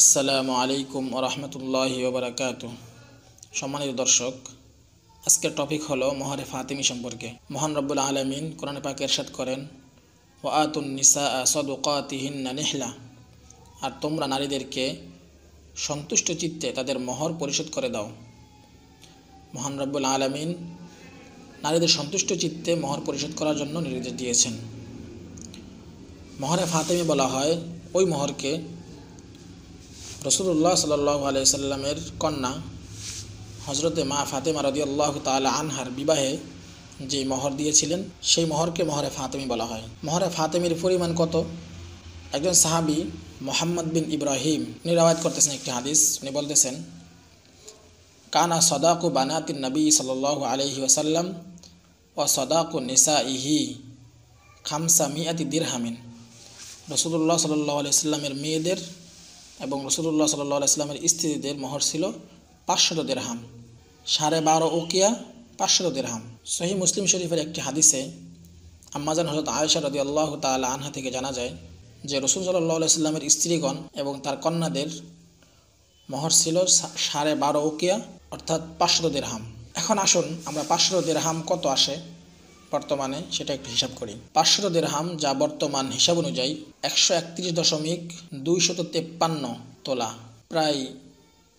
আসসালামু আলাইকুম রহমতুল্লাহি ওবরাকাত সম্মানিত দর্শক আজকের টপিক হলো মহারে ফাতিমি সম্পর্কে মহান রব্বুল আলমিন কোরআন পাক এরশাদ করেন ও আতুন নিসা সদুকাতিহিন্না নেহলা আর তোমরা নারীদেরকে সন্তুষ্ট চিত্তে তাদের মহর পরিশোধ করে দাও মহান রব্বুল আলমিন নারীদের সন্তুষ্ট চিত্তে মহর পরিশোধ করার জন্য নির্দেশ দিয়েছেন মহরে ফাতেমি বলা হয় ওই মহরকে রসুল্লাহ সাল্লাহ আলাইসাল্লামের কন্যা হজরতে মা ফাতেমা রদি আল্লাহ তালা আনহার বিবাহে যে মহর দিয়েছিলেন সেই মহরকে মহরে ফাতেমি বলা হয় মহরে ফাতেমির পরিমাণ কত একজন সাহাবি মোহাম্মদ বিন ইব্রাহিম নিরাবাদ করতেছেন একটি হাদিস উনি বলতেছেন কানা সদাকু বানাতিন নবী সাল আলহি ওসাল্লাম ও সদাকু নিসা ইহি খামসা মিয়াতি দিরহামিন রসুল্লাহ সাল্লাহ আলি সাল্লামের মেয়েদের এবং রসুল্লাহ সাল্লাহ ইসলামের স্ত্রীদের মোহর ছিল পাঁচশত দেড়হাম সাড়ে বারো ওকিয়া পাঁচশত দেড়হাম সহি মুসলিম শরীফের একটি হাদিসে আম্মাজান হজরত আয়েশা রদি আল্লাহ তাল আনহা থেকে জানা যায় যে রসুল সাল্লাহ ইসলামের স্ত্রীগণ এবং তার কন্যাদের মহর ছিল সাড়ে বারো ওকিয়া অর্থাৎ পাঁচশত দেড়হাম এখন আসুন আমরা পাঁচশত দেড়হাম কত আসে বর্তমানে সেটা একটু হিসাব করি পাঁচশত দেড়হাম যা বর্তমান হিসাব অনুযায়ী একশো একত্রিশ দশমিক দুইশত তেপ্পান্ন তোলা প্রায়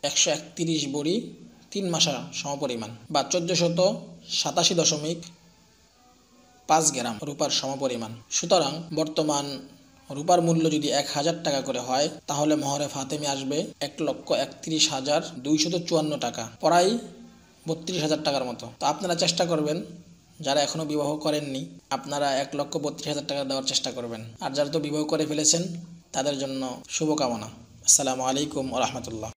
একশো একত্রিশ বড়ি তিন মাসা সমপরিমাণ বা চোদ্দশত সাতাশি দশমিক পাঁচ গ্রাম রূপার সমপরিমাণ সুতরাং বর্তমান রূপার মূল্য যদি এক হাজার টাকা করে হয় তাহলে মহরে ফাতেমি আসবে এক লক্ষ একত্রিশ হাজার দুইশত চুয়ান্ন টাকা প্রায় বত্রিশ হাজার টাকার মতো তো আপনারা চেষ্টা করবেন যারা এখনও বিবাহ করেননি আপনারা এক লক্ষ বত্রিশ হাজার টাকা দেওয়ার চেষ্টা করবেন আর যারা তো বিবাহ করে ফেলেছেন তাদের জন্য শুভকামনা আসসালামু আলাইকুম রহমতুল্লাহ